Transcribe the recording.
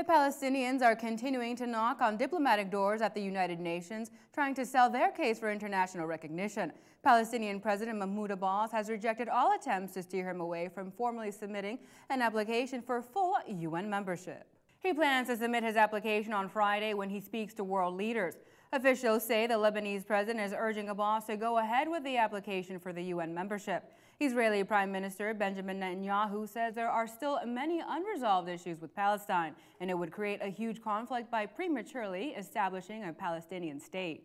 The Palestinians are continuing to knock on diplomatic doors at the United Nations, trying to sell their case for international recognition. Palestinian President Mahmoud Abbas has rejected all attempts to steer him away from formally submitting an application for full UN membership. He plans to submit his application on Friday when he speaks to world leaders. Officials say the Lebanese president is urging Abbas to go ahead with the application for the UN membership. Israeli Prime Minister Benjamin Netanyahu says there are still many unresolved issues with Palestine, and it would create a huge conflict by prematurely establishing a Palestinian state.